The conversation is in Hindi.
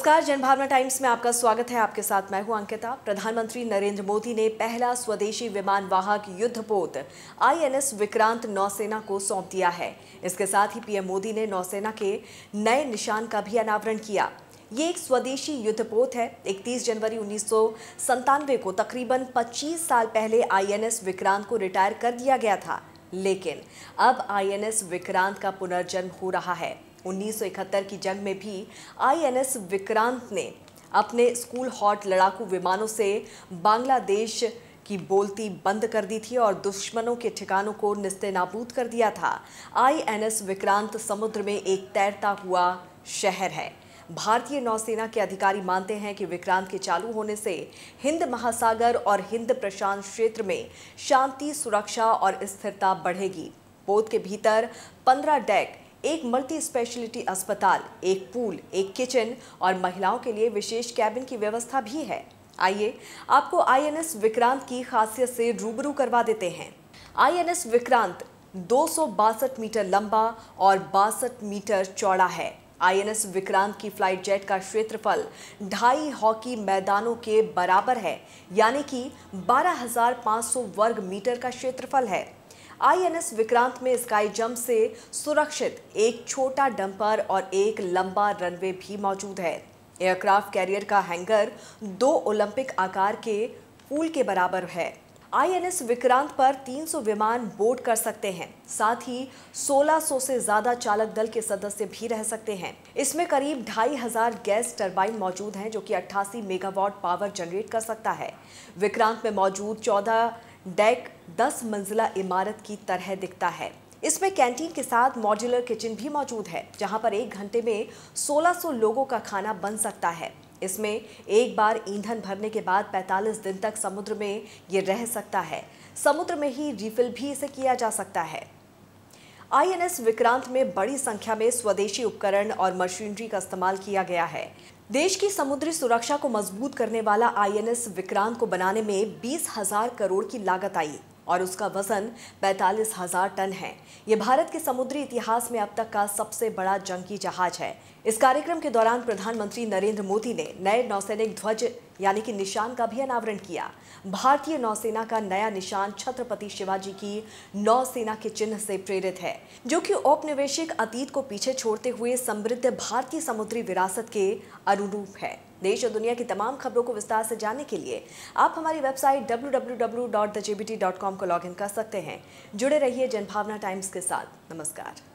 नमस्कार जनभावना टाइम्स में आपका स्वागत है आपके साथ मैं हूं अंकिता प्रधानमंत्री नरेंद्र मोदी ने पहला स्वदेशी विमान वाहक युद्धपोत आईएनएस विक्रांत नौसेना को सौंप दिया है इसके साथ ही पीएम मोदी ने नौसेना के नए निशान का भी अनावरण किया ये एक स्वदेशी युद्धपोत है 31 जनवरी उन्नीस को तकरीबन 25 साल पहले आईएनएस विक्रांत को रिटायर कर दिया गया था लेकिन अब आईएनएस विक्रांत का पुनर्जन्म हो रहा है 1971 की जंग में भी आईएनएस विक्रांत ने अपने स्कूल हॉट लड़ाकू विमानों से बांग्लादेश की बोलती बंद कर दी थी और दुश्मनों के ठिकानों को निस्ते नाबूद कर दिया था आईएनएस विक्रांत समुद्र में एक तैरता हुआ शहर है भारतीय नौसेना के अधिकारी मानते हैं कि विक्रांत के चालू होने से हिंद महासागर और हिंद प्रशांत क्षेत्र में शांति सुरक्षा और स्थिरता बढ़ेगी पोत के भीतर पंद्रह डेक एक मल्टी स्पेशलिटी अस्पताल एक पूल एक किचन और महिलाओं के लिए विशेष कैबिन की व्यवस्था भी है आइए आपको आईएनएस विक्रांत की खासियत से रूबरू करवा देते हैं आईएनएस विक्रांत दो मीटर लंबा और बासठ मीटर चौड़ा है आईएनएस विक्रांत की फ्लाइट जेट का क्षेत्रफल ढाई हॉकी मैदानों के बराबर है यानी कि 12,500 वर्ग मीटर का क्षेत्रफल है आईएनएस विक्रांत में स्काई जंप से सुरक्षित एक छोटा डंपर और एक लंबा रनवे भी मौजूद है एयरक्राफ्ट कैरियर का हैंगर दो ओलंपिक आकार के पूल के बराबर है आईएनएस विक्रांत पर 300 विमान बोर्ड कर सकते हैं साथ ही 1600 से ज्यादा चालक दल के सदस्य भी रह सकते हैं इसमें करीब ढाई हजार गैस टरबाइन मौजूद हैं जो कि 88 मेगावाट पावर जनरेट कर सकता है विक्रांत में मौजूद 14 डेक 10 मंजिला इमारत की तरह दिखता है इसमें कैंटीन के साथ मॉड्यूलर किचन भी मौजूद है जहां पर एक घंटे में 1600 लोगों का खाना बन सकता है इसमें एक बार ईंधन भरने के बाद 45 दिन तक समुद्र में ये रह सकता है समुद्र में ही रिफिल भी इसे किया जा सकता है आईएनएस विक्रांत में बड़ी संख्या में स्वदेशी उपकरण और मशीनरी का इस्तेमाल किया गया है देश की समुद्री सुरक्षा को मजबूत करने वाला आईएनएस विक्रांत को बनाने में बीस हजार करोड़ की लागत आई और उसका वजन पैंतालीस हजार टन है ये भारत के समुद्री इतिहास में अब तक का सबसे बड़ा जंगी जहाज है इस कार्यक्रम के दौरान प्रधानमंत्री नरेंद्र मोदी ने नए नौसैनिक ध्वज यानी कि निशान का भी अनावरण किया भारतीय नौसेना का नया निशान छत्रपति शिवाजी की नौसेना के चिन्ह से प्रेरित है जो कि औपनिवेशिक अतीत को पीछे छोड़ते हुए समृद्ध भारतीय समुद्री विरासत के अनुरूप है देश और दुनिया की तमाम खबरों को विस्तार से जानने के लिए आप हमारी वेबसाइट www.thejbt.com को लॉगिन कर सकते हैं जुड़े रहिए जनभावना टाइम्स के साथ नमस्कार